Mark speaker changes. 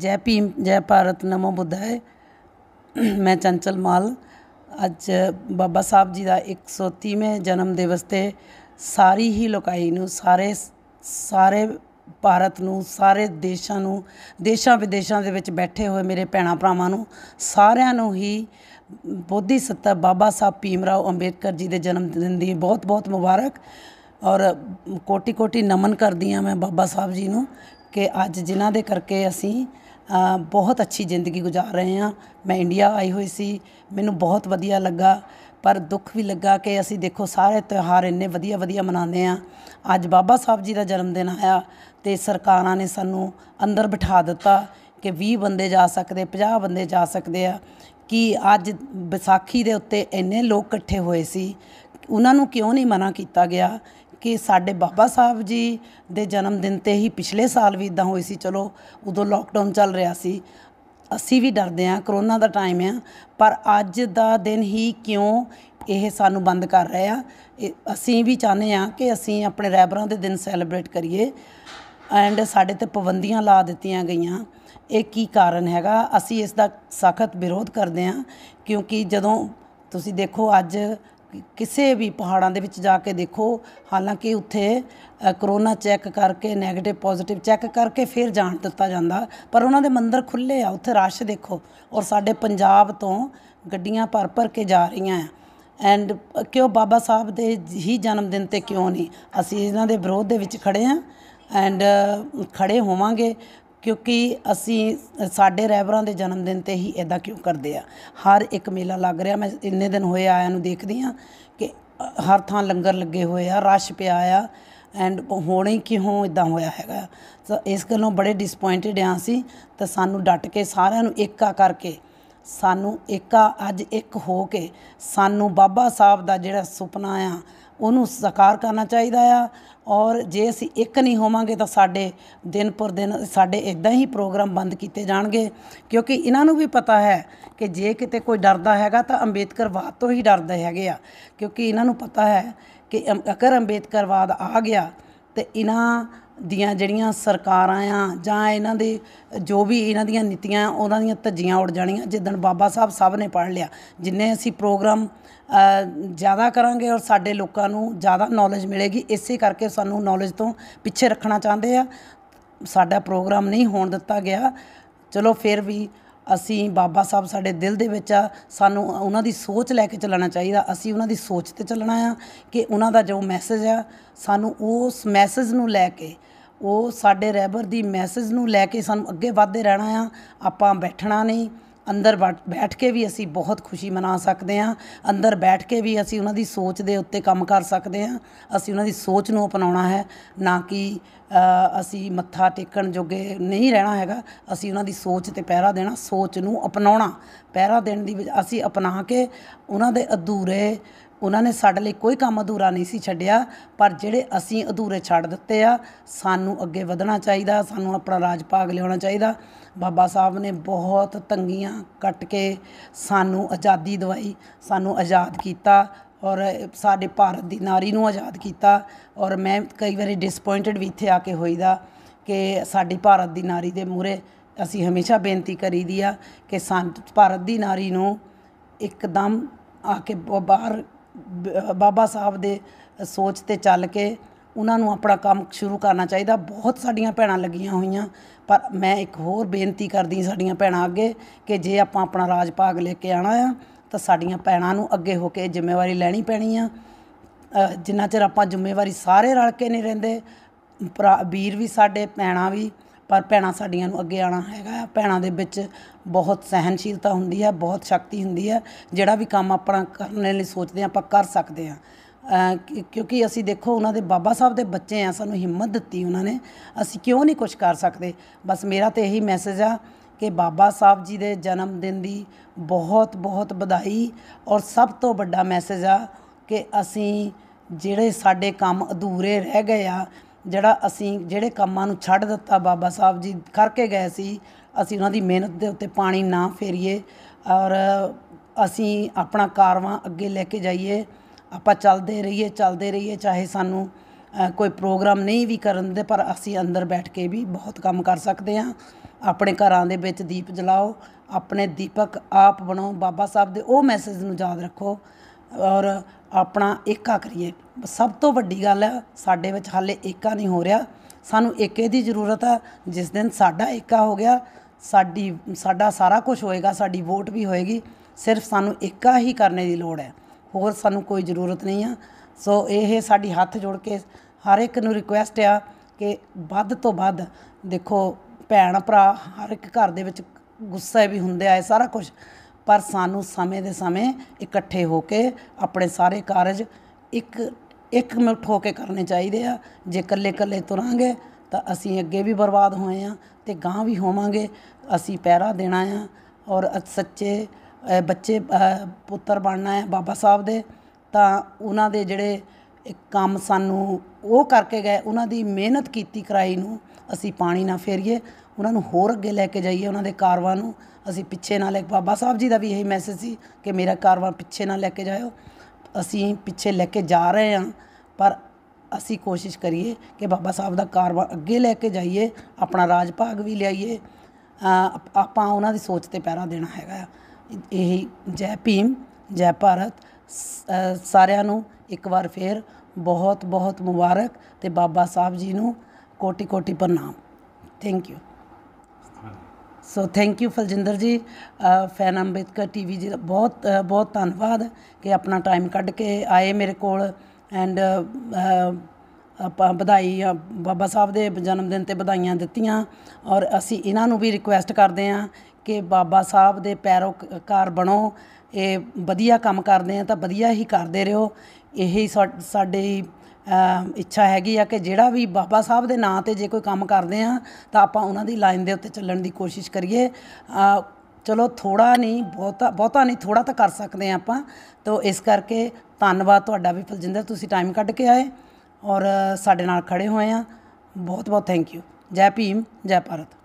Speaker 1: ਜੈ ਭੀਮ ਜੈ ਭਾਰਤ ਨਮੋ ਬੁੱਧਾਏ ਮੈਂ ਚੰਚਲ ਮਾਲ ਅੱਜ ਬਾਬਾ ਸਾਹਿਬ ਜੀ ਦਾ 130ਵੇਂ ਜਨਮ ਦਿਵਸ ਤੇ ਸਾਰੀ ਹੀ ਲੋਕਾਈ ਨੂੰ ਸਾਰੇ ਸਾਰੇ ਭਾਰਤ ਨੂੰ ਸਾਰੇ ਦੇਸ਼ਾਂ ਨੂੰ ਦੇਸ਼ਾਂ ਵਿਦੇਸ਼ਾਂ ਦੇ ਵਿੱਚ ਬੈਠੇ ਹੋਏ ਮੇਰੇ ਭੈਣਾ ਭਰਾਵਾਂ ਨੂੰ ਸਾਰਿਆਂ ਨੂੰ ਹੀ ਬੋਧੀ ਸੱਤਾ ਬਾਬਾ ਸਾਹਿਬ ਭੀਮਰਾਓ ਅੰਬੇਦਕਰ ਜੀ ਦੇ ਜਨਮ ਦਿਨ ਦੀ ਬਹੁਤ ਬਹੁਤ ਮੁਬਾਰਕ ਔਰ ਕੋਟੀ ਕੋਟੀ ਨਮਨ ਕਰਦੀ ਆ ਮੈਂ ਬਾਬਾ ਸਾਹਿਬ ਜੀ ਨੂੰ ਕਿ ਅੱਜ ਜਿਨ੍ਹਾਂ ਦੇ ਕਰਕੇ ਅਸੀਂ ਬਹੁਤ ਅੱਛੀ ਜ਼ਿੰਦਗੀ ਗੁਜ਼ਾਰ ਰਹੇ ਹਾਂ ਮੈਂ ਇੰਡੀਆ ਆਈ ਹੋਈ ਸੀ ਮੈਨੂੰ ਬਹੁਤ ਵਧੀਆ ਲੱਗਾ ਪਰ ਦੁੱਖ ਵੀ ਲੱਗਾ ਕਿ ਅਸੀਂ ਦੇਖੋ ਸਾਰੇ ਤਿਉਹਾਰ ਇੰਨੇ ਵਧੀਆ ਵਧੀਆ ਮਨਾਉਂਦੇ ਆ ਅੱਜ ਬਾਬਾ ਸਾਹਿਬ ਜੀ ਦਾ ਜਨਮ ਦਿਨ ਆਇਆ ਤੇ ਸਰਕਾਰਾਂ ਨੇ ਸਾਨੂੰ ਅੰਦਰ ਬਿਠਾ ਦਿੱਤਾ ਕਿ 20 ਬੰਦੇ ਜਾ ਸਕਦੇ 50 ਬੰਦੇ ਜਾ ਸਕਦੇ ਆ ਕਿ ਅੱਜ ਵਿਸਾਖੀ ਦੇ ਉੱਤੇ ਇੰਨੇ ਲੋਕ ਇਕੱਠੇ ਹੋਏ ਸੀ ਉਹਨਾਂ ਨੂੰ ਕਿਉਂ ਨਹੀਂ ਮਨਾ ਕੀਤਾ ਗਿਆ ਕਿ ਸਾਡੇ ਬਾਬਾ ਸਾਹਿਬ ਜੀ ਦੇ ਜਨਮ ਦਿਨ ਤੇ ਹੀ ਪਿਛਲੇ ਸਾਲ ਵੀ ਇਦਾਂ ਹੋਈ ਸੀ ਚਲੋ ਉਦੋਂ ਲਾਕਡਾਊਨ ਚੱਲ ਰਿਹਾ ਸੀ ਅਸੀਂ ਵੀ ਡਰਦੇ ਆ ਕਰੋਨਾ ਦਾ ਟਾਈਮ ਆ ਪਰ ਅੱਜ ਦਾ ਦਿਨ ਹੀ ਕਿਉਂ ਇਹ ਸਾਨੂੰ ਬੰਦ ਕਰ ਰਹੇ ਆ ਅਸੀਂ ਵੀ ਚਾਹਨੇ ਆ ਕਿ ਅਸੀਂ ਆਪਣੇ ਰੈਬਰਾਂ ਦੇ ਦਿਨ ਸੈਲੀਬ੍ਰੇਟ ਕਰੀਏ ਐਂਡ ਸਾਡੇ ਤੇ ਪਾਬੰਦੀਆਂ ਲਾ ਦਿੱਤੀਆਂ ਗਈਆਂ ਇਹ ਕੀ ਕਾਰਨ ਹੈਗਾ ਅਸੀਂ ਇਸ ਦਾ ਸਖਤ ਵਿਰੋਧ ਕਰਦੇ ਆ ਕਿਉਂਕਿ ਜਦੋਂ ਤੁਸੀਂ ਦੇਖੋ ਅੱਜ ਕਿਸੇ ਵੀ ਪਹਾੜਾਂ ਦੇ ਵਿੱਚ ਜਾ ਕੇ ਦੇਖੋ ਹਾਲਾਂਕਿ ਉੱਥੇ ਕਰੋਨਾ ਚੈੱਕ ਕਰਕੇ 네ਗੇਟਿਵ ਪੋਜ਼ਿਟਿਵ ਚੈੱਕ ਕਰਕੇ ਫਿਰ ਜਾਣ ਦਿੱਤਾ ਜਾਂਦਾ ਪਰ ਉਹਨਾਂ ਦੇ ਮੰਦਰ ਖੁੱਲੇ ਆ ਉੱਥੇ ਰਸ਼ ਦੇਖੋ ਔਰ ਸਾਡੇ ਪੰਜਾਬ ਤੋਂ ਗੱਡੀਆਂ ਭਰ ਭਰ ਕੇ ਜਾ ਰਹੀਆਂ ਆ ਐਂਡ ਕਿਉਂ ਬਾਬਾ ਸਾਹਿਬ ਦੇ ਹੀ ਜਨਮ ਦਿਨ ਤੇ ਕਿਉਂ ਨਹੀਂ ਅਸੀਂ ਇਹਨਾਂ ਦੇ ਵਿਰੋਧ ਦੇ ਵਿੱਚ ਖੜੇ ਆ ਐਂਡ ਖੜੇ ਹੋਵਾਂਗੇ ਕਿਉਂਕਿ ਅਸੀਂ ਸਾਡੇ ਰਹਿਬਰਾਂ ਦੇ ਜਨਮ ਦਿਨ ਤੇ ਹੀ ਇਦਾਂ ਕਿਉਂ ਕਰਦੇ ਆ ਹਰ ਇੱਕ ਮੇਲਾ ਲੱਗ ਰਿਹਾ ਮੈਂ ਇੰਨੇ ਦਿਨ ਹੋਏ ਆਇਆਂ ਨੂੰ ਦੇਖਦੀ ਆ ਕਿ ਹਰ ਥਾਂ ਲੰਗਰ ਲੱਗੇ ਹੋਏ ਆ ਰਸ਼ ਪਿਆ ਆ ਐਂਡ ਹੋਣੇ ਕਿਉਂ ਇਦਾਂ ਹੋਇਆ ਹੈਗਾ ਸੋ ਇਸ ਗੱਲੋਂ ਬੜੇ ਡਿਸਪਾਇੰਟਡ ਆ ਸੀ ਤਾਂ ਸਾਨੂੰ ਡਟ ਕੇ ਸਾਰਿਆਂ ਨੂੰ ਏਕਾ ਕਰਕੇ ਸਾਨੂੰ ਏਕਾ ਅੱਜ ਇੱਕ ਹੋ ਕੇ ਸਾਨੂੰ ਬਾਬਾ ਸਾਹਿਬ ਦਾ ਜਿਹੜਾ ਸੁਪਨਾ ਆ ਉਹਨੂੰ ਸਾਕਾਰ ਕਰਨਾ ਚਾਹੀਦਾ ਆ ਔਰ ਜੇ ਅਸੀਂ ਇੱਕ ਨਹੀਂ ਹੋਵਾਂਗੇ ਤਾਂ ਸਾਡੇ ਦਿਨ ਪਰ ਦਿਨ ਸਾਡੇ ਇਦਾਂ ਹੀ ਪ੍ਰੋਗਰਾਮ ਬੰਦ ਕੀਤੇ ਜਾਣਗੇ ਕਿਉਂਕਿ ਇਹਨਾਂ ਨੂੰ ਵੀ ਪਤਾ ਹੈ ਕਿ ਜੇ ਕਿਤੇ ਕੋਈ ਡਰਦਾ ਹੈਗਾ ਤਾਂ ਅੰਬੇਦਕਰਵਾਦ ਤੋਂ ਹੀ ਡਰਦੇ ਹੈਗੇ ਆ ਕਿਉਂਕਿ ਇਹਨਾਂ ਨੂੰ ਪਤਾ ਹੈ ਕਿ ਅਕਰ ਅੰਬੇਦਕਰਵਾਦ ਆ ਗਿਆ ਤੇ ਇਹਨਾਂ ਦੀਆਂ ਜਿਹੜੀਆਂ ਸਰਕਾਰਾਂ ਆ ਜਾਂ ਇਹਨਾਂ ਦੇ ਜੋ ਵੀ ਇਹਨਾਂ ਦੀਆਂ ਨੀਤੀਆਂ ਉਹਨਾਂ ਦੀਆਂ ਧੱਜੀਆਂ ਉੱਡ ਜਾਣੀਆਂ ਜਿੱਦਣ ਬਾਬਾ ਸਾਹਿਬ ਸਭ ਨੇ ਪੜ ਲਿਆ ਜਿੰਨੇ ਅਸੀਂ ਪ੍ਰੋਗਰਾਮ ਜ਼ਿਆਦਾ ਕਰਾਂਗੇ ਔਰ ਸਾਡੇ ਲੋਕਾਂ ਨੂੰ ਜ਼ਿਆਦਾ ਨੌਲੇਜ ਮਿਲੇਗੀ ਇਸੇ ਕਰਕੇ ਸਾਨੂੰ ਨੌਲੇਜ ਤੋਂ ਪਿੱਛੇ ਰੱਖਣਾ ਚਾਹੁੰਦੇ ਆ ਸਾਡਾ ਪ੍ਰੋਗਰਾਮ ਨਹੀਂ ਹੋਣ ਦਿੱਤਾ ਗਿਆ ਚਲੋ ਫਿਰ ਵੀ ਅਸੀਂ ਬਾਬਾ ਸਾਹਿਬ ਸਾਡੇ ਦਿਲ ਦੇ ਵਿੱਚ ਆ ਸਾਨੂੰ ਉਹਨਾਂ ਦੀ ਸੋਚ ਲੈ ਕੇ ਚੱਲਣਾ ਚਾਹੀਦਾ ਅਸੀਂ ਉਹਨਾਂ ਦੀ ਸੋਚ ਤੇ ਚੱਲਣਾ ਆ ਕਿ ਉਹਨਾਂ ਦਾ ਜੋ ਮੈਸੇਜ ਆ ਸਾਨੂੰ ਉਸ ਮੈਸੇਜ ਨੂੰ ਲੈ ਕੇ ਉਹ ਸਾਡੇ ਰੈਬਰ ਦੀ ਮੈਸੇਜ ਨੂੰ ਲੈ ਕੇ ਸਾਨੂੰ ਅੱਗੇ ਵਧਦੇ ਰਹਿਣਾ ਆ ਆਪਾਂ ਬੈਠਣਾ ਨਹੀਂ ਅੰਦਰ ਬੈਠ ਕੇ ਵੀ ਅਸੀਂ ਬਹੁਤ ਖੁਸ਼ੀ ਮਨਾ ਸਕਦੇ ਆ ਅੰਦਰ ਬੈਠ ਕੇ ਵੀ ਅਸੀਂ ਉਹਨਾਂ ਦੀ ਸੋਚ ਦੇ ਉੱਤੇ ਕੰਮ ਕਰ ਸਕਦੇ ਆ ਅਸੀਂ ਉਹਨਾਂ ਦੀ ਸੋਚ ਨੂੰ ਅਪਣਾਉਣਾ ਹੈ ਨਾ ਕਿ ਅਸੀਂ ਮੱਥਾ ਟੇਕਣ ਜੋਗੇ ਨਹੀਂ ਰਹਿਣਾ ਹੈਗਾ ਅਸੀਂ ਉਹਨਾਂ ਦੀ ਸੋਚ ਤੇ ਪਹਿਰਾ ਦੇਣਾ ਸੋਚ ਨੂੰ ਅਪਣਾਉਣਾ ਪਹਿਰਾ ਦੇਣ ਦੀ ਅਸੀਂ ਅਪਣਾ ਕੇ ਉਹਨਾਂ ਦੇ ਅਧੂਰੇ ਉਹਨਾਂ ਨੇ ਸਾਡੇ ਲਈ ਕੋਈ ਕੰਮ ਅਧੂਰਾ ਨਹੀਂ ਸੀ ਛੱਡਿਆ ਪਰ ਜਿਹੜੇ ਅਸੀਂ ਅਧੂਰੇ ਛੱਡ ਦਿੱਤੇ ਆ ਸਾਨੂੰ ਅੱਗੇ ਵਧਣਾ ਚਾਹੀਦਾ ਸਾਨੂੰ ਆਪਣਾ ਰਾਜ ਭਾਗ ਲਿਆਉਣਾ ਚਾਹੀਦਾ ਬਾਬਾ ਸਾਹਿਬ ਨੇ ਬਹੁਤ ਤੰਗੀਆਂ ਕੱਟ ਕੇ ਸਾਨੂੰ ਆਜ਼ਾਦੀ ਦਵਾਈ ਸਾਨੂੰ ਆਜ਼ਾਦ ਕੀਤਾ ਔਰ ਸਾਡੇ ਭਾਰਤ ਦੀ ਨਾਰੀ ਨੂੰ ਆਜ਼ਾਦ ਕੀਤਾ ਔਰ ਮੈਂ ਕਈ ਵਾਰੀ ਡਿਸਪਾਇੰਟਡ ਵੀ ਇੱਥੇ ਆ ਕੇ ਹੋਈਦਾ ਕਿ ਸਾਡੀ ਭਾਰਤ ਦੀ ਨਾਰੀ ਦੇ ਮੂਰੇ ਅਸੀਂ ਹਮੇਸ਼ਾ ਬੇਨਤੀ ਕਰੀਦੀ ਆ ਕਿ ਭਾਰਤ ਦੀ ਨਾਰੀ ਨੂੰ ਇੱਕਦਮ ਆ ਕੇ ਬਾਹਰ ਬਾਬਾ ਸਾਹਿਬ ਦੇ ਸੋਚ ਤੇ ਚੱਲ ਕੇ ਉਹਨਾਂ ਨੂੰ ਆਪਣਾ ਕੰਮ ਸ਼ੁਰੂ ਕਰਨਾ ਚਾਹੀਦਾ ਬਹੁਤ ਸਾਡੀਆਂ ਭੈਣਾਂ ਲੱਗੀਆਂ ਹੋਈਆਂ ਪਰ ਮੈਂ ਇੱਕ ਹੋਰ ਬੇਨਤੀ ਕਰਦੀ ਸਾਡੀਆਂ ਭੈਣਾਂ ਅੱਗੇ ਕਿ ਜੇ ਆਪਾਂ ਆਪਣਾ ਰਾਜ ਭਾਗ ਲੈ ਕੇ ਆਣਾ ਆ ਤਾਂ ਸਾਡੀਆਂ ਭੈਣਾਂ ਨੂੰ ਅੱਗੇ ਹੋ ਕੇ ਜ਼ਿੰਮੇਵਾਰੀ ਲੈਣੀ ਪੈਣੀ ਆ ਜਿੰਨਾ ਚਿਰ ਆਪਾਂ ਜ਼ਿੰਮੇਵਾਰੀ ਸਾਰੇ ਰਲ ਕੇ ਨਹੀਂ ਰਹਿੰਦੇ ਵੀਰ ਵੀ ਸਾਡੇ ਭੈਣਾਂ ਵੀ ਪਰ ਭੈਣਾਂ ਸਾਡੀਆਂ ਨੂੰ ਅੱਗੇ ਆਣਾ ਹੈਗਾ ਭੈਣਾਂ ਦੇ ਵਿੱਚ ਬਹੁਤ ਸਹਿਨਸ਼ੀਲਤਾ ਹੁੰਦੀ ਹੈ ਬਹੁਤ ਸ਼ਕਤੀ ਹੁੰਦੀ ਹੈ ਜਿਹੜਾ ਵੀ ਕੰਮ ਆਪਣਾ ਕਰਨ ਲਈ ਸੋਚਦੇ ਆਪਾਂ ਕਰ ਸਕਦੇ ਆ ਕਿਉਂਕਿ ਅਸੀਂ ਦੇਖੋ ਉਹਨਾਂ ਦੇ ਬਾਬਾ ਸਾਹਿਬ ਦੇ ਬੱਚੇ ਆ ਸਾਨੂੰ ਹਿੰਮਤ ਦਿੱਤੀ ਉਹਨਾਂ ਨੇ ਅਸੀਂ ਕਿਉਂ ਨਹੀਂ ਕੁਝ ਕਰ ਸਕਦੇ ਬਸ ਮੇਰਾ ਤੇ ਇਹੀ ਮੈਸੇਜ ਆ ਕਿ ਬਾਬਾ ਸਾਹਿਬ ਜੀ ਦੇ ਜਨਮ ਦਿਨ ਦੀ ਬਹੁਤ ਬਹੁਤ ਵਧਾਈ ਔਰ ਸਭ ਤੋਂ ਵੱਡਾ ਮੈਸੇਜ ਆ ਕਿ ਅਸੀਂ ਜਿਹੜੇ ਸਾਡੇ ਕੰਮ ਅਧੂਰੇ ਰਹਿ ਗਏ ਆ ਜਿਹੜਾ ਅਸੀਂ ਜਿਹੜੇ ਕੰਮਾਂ ਨੂੰ ਛੱਡ ਦਿੱਤਾ ਬਾਬਾ ਸਾਹਿਬ ਜੀ ਕਰਕੇ ਗਏ ਸੀ ਅਸੀਂ ਉਹਨਾਂ ਦੀ ਮਿਹਨਤ ਦੇ ਉੱਤੇ ਪਾਣੀ ਨਾ ਫੇਰੀਏ ਔਰ ਅਸੀਂ ਆਪਣਾ ਕਾਰਵਾ ਅੱਗੇ ਲੈ ਕੇ ਜਾਈਏ ਆਪਾਂ ਚੱਲਦੇ ਰਹੀਏ ਚੱਲਦੇ ਰਹੀਏ ਚਾਹੇ ਸਾਨੂੰ ਕੋਈ ਪ੍ਰੋਗਰਾਮ ਨਹੀਂ ਵੀ ਕਰਨ ਦੇ ਪਰ ਅਸੀਂ ਅੰਦਰ ਬੈਠ ਕੇ ਵੀ ਬਹੁਤ ਕੰਮ ਕਰ ਸਕਦੇ ਹਾਂ ਆਪਣੇ ਘਰਾਂ ਦੇ ਵਿੱਚ ਦੀਪ ਜਲਾਓ ਆਪਣੇ ਦੀਪਕ ਆਪ ਬਣਾਓ ਬਾਬਾ ਸਾਹਿਬ ਦੇ ਉਹ ਮੈਸੇਜ ਨੂੰ ਯਾਦ ਰੱਖੋ ਔਰ ਆਪਣਾ ਏਕਾ ਕਰੀਏ ਸਭ ਤੋਂ ਵੱਡੀ ਗੱਲ ਹੈ ਸਾਡੇ ਵਿੱਚ ਹਾਲੇ ਏਕਾ ਨਹੀਂ ਹੋ ਰਿਹਾ ਸਾਨੂੰ ਏਕੇ ਦੀ ਜ਼ਰੂਰਤ ਹੈ ਜਿਸ ਦਿਨ ਸਾਡਾ ਏਕਾ ਹੋ ਗਿਆ ਸਾਡੀ ਸਾਡਾ ਸਾਰਾ ਕੁਝ ਹੋਏਗਾ ਸਾਡੀ ਵੋਟ ਵੀ ਹੋਏਗੀ ਸਿਰਫ ਸਾਨੂੰ ਏਕਾ ਹੀ ਕਰਨੇ ਦੀ ਲੋੜ ਹੈ ਹੋਰ ਸਾਨੂੰ ਕੋਈ ਜ਼ਰੂਰਤ ਨਹੀਂ ਆ ਸੋ ਇਹ ਸਾਡੀ ਹੱਥ ਜੋੜ ਕੇ ਹਰ ਇੱਕ ਨੂੰ ਰਿਕੁਐਸਟ ਆ ਕਿ ਵੱਧ ਤੋਂ ਵੱਧ ਦੇਖੋ ਭੈਣ ਭਰਾ ਹਰ ਇੱਕ ਘਰ ਦੇ ਵਿੱਚ ਗੁੱਸਾ ਵੀ ਹੁੰਦਾ ਹੈ ਸਾਰਾ ਕੁਝ ਪਰ ਸਾਨੂੰ ਸਮੇਂ ਦੇ ਸਮੇਂ ਇਕੱਠੇ ਹੋ ਕੇ ਆਪਣੇ ਸਾਰੇ ਕਾਰਜ ਇੱਕ ਮਿੰਟ ਹੋ ਕੇ ਕਰਨੇ ਚਾਹੀਦੇ ਆ ਜੇ ਇਕੱਲੇ ਇਕੱਲੇ ਤੁਰਾਂਗੇ ਤਾਂ ਅਸੀਂ ਅੱਗੇ ਵੀ ਬਰਬਾਦ ਹੋਏ ਆ ਤੇ ਗਾਂ ਵੀ ਹੋਵਾਂਗੇ ਅਸੀਂ ਪੈਰਾ ਦੇਣਾ ਆ ਔਰ ਸੱਚੇ ਬੱਚੇ ਪੁੱਤਰ ਬਣਨਾ ਹੈ ਬਾਬਾ ਸਾਹਿਬ ਦੇ ਤਾਂ ਉਹਨਾਂ ਦੇ ਜਿਹੜੇ ਕੰਮ ਸਾਨੂੰ ਉਹ ਕਰਕੇ ਗਏ ਉਹਨਾਂ ਦੀ ਮਿਹਨਤ ਕੀਤੀ ਕਰਾਈ ਨੂੰ ਅਸੀਂ ਪਾਣੀ ਨਾ ਫੇਰੀਏ ਉਹਨਾਂ ਨੂੰ ਹੋਰ ਅੱਗੇ ਲੈ ਕੇ ਜਾਈਏ ਉਹਨਾਂ ਦੇ ਕਾਰਵਾਂ ਨੂੰ ਅਸੀਂ ਪਿੱਛੇ ਨਾ ਲੈ ਬਾਬਾ ਸਾਹਿਬ ਜੀ ਦਾ ਵੀ ਇਹੀ ਮੈਸੇਜ ਸੀ ਕਿ ਮੇਰਾ ਕਾਰਵਾਂ ਪਿੱਛੇ ਨਾ ਲੈ ਕੇ ਜਾਇਓ ਅਸੀਂ ਪਿੱਛੇ ਲੈ ਕੇ ਜਾ ਰਹੇ ਹਾਂ ਪਰ ਅਸੀਂ ਕੋਸ਼ਿਸ਼ ਕਰੀਏ ਕਿ ਬਾਬਾ ਸਾਹਿਬ ਦਾ ਕਾਰਵਾਂ ਅੱਗੇ ਲੈ ਕੇ ਜਾਈਏ ਆਪਣਾ ਰਾਜ ਭਾਗ ਵੀ ਲਿਆਈਏ ਆਪਾਂ ਉਹਨਾਂ ਦੀ ਸੋਚ ਤੇ ਪੈਰਾ ਦੇਣਾ ਹੈਗਾ ਇਹ ਜੈ ਭੀਮ ਜੈ ਭਾਰਤ ਸਾਰਿਆਂ ਨੂੰ ਇੱਕ ਵਾਰ ਫੇਰ ਬਹੁਤ ਬਹੁਤ ਮੁਬਾਰਕ ਤੇ ਬਾਬਾ ਸਾਹਿਬ ਜੀ ਨੂੰ ਕੋਟੀ ਕੋਟੀ ਪ੍ਰਣਾਮ thank you so thank you Faljinder ji fan Ambedkar TV ਜੀ ਦਾ ਬਹੁਤ uh, ਬਹੁਤ ਧੰਨਵਾਦ ਕਿ ਆਪਣਾ ਟਾਈਮ ਕੱਢ ਕੇ ਆਏ ਮੇਰੇ ਕੋਲ ਐਂਡ uh, uh, ਆਪਾਂ ਵਧਾਈ ਬਾਬਾ ਸਾਹਿਬ ਦੇ ਜਨਮ ਦਿਨ ਤੇ ਵਧਾਈਆਂ ਦਿੱਤੀਆਂ ਔਰ ਅਸੀਂ ਇਹਨਾਂ ਨੂੰ ਵੀ ਰਿਕੁਐਸਟ ਕਰਦੇ ਆਂ ਕਿ ਬਾਬਾ ਸਾਹਿਬ ਦੇ ਪੈਰੋਕਾਰ ਬਣੋ ਇਹ ਵਧੀਆ ਕੰਮ ਕਰਦੇ ਆ ਤਾਂ ਵਧੀਆ ਹੀ ਕਰਦੇ ਰਹੋ ਇਹੀ ਸਾਡੇ ਇੱਛਾ ਹੈਗੀ ਆ ਕਿ ਜਿਹੜਾ ਵੀ ਬਾਬਾ ਸਾਹਿਬ ਦੇ ਨਾਂ ਤੇ ਜੇ ਕੋਈ ਕੰਮ ਕਰਦੇ ਆ ਤਾਂ ਆਪਾਂ ਉਹਨਾਂ ਦੀ ਲਾਈਨ ਦੇ ਉੱਤੇ ਚੱਲਣ ਦੀ ਕੋਸ਼ਿਸ਼ ਕਰੀਏ ਚਲੋ ਥੋੜਾ ਨਹੀਂ ਬਹੁਤਾ ਬਹੁਤਾ ਨਹੀਂ ਥੋੜਾ ਤਾਂ ਕਰ ਸਕਦੇ ਆ ਆਪਾਂ ਤੋਂ ਇਸ ਕਰਕੇ ਧੰਨਵਾਦ ਤੁਹਾਡਾ ਵੀ ਫਲਜਿੰਦਰ ਤੁਸੀਂ ਟਾਈਮ ਕੱਢ ਕੇ ਆਏ ਔਰ ਸਾਡੇ ਨਾਲ ਖੜੇ ਹੋਏ ਆ ਬਹੁਤ ਬਹੁਤ ਥੈਂਕ ਯੂ ਜੈ ਭੀਮ ਜੈ ਭਾਰਤ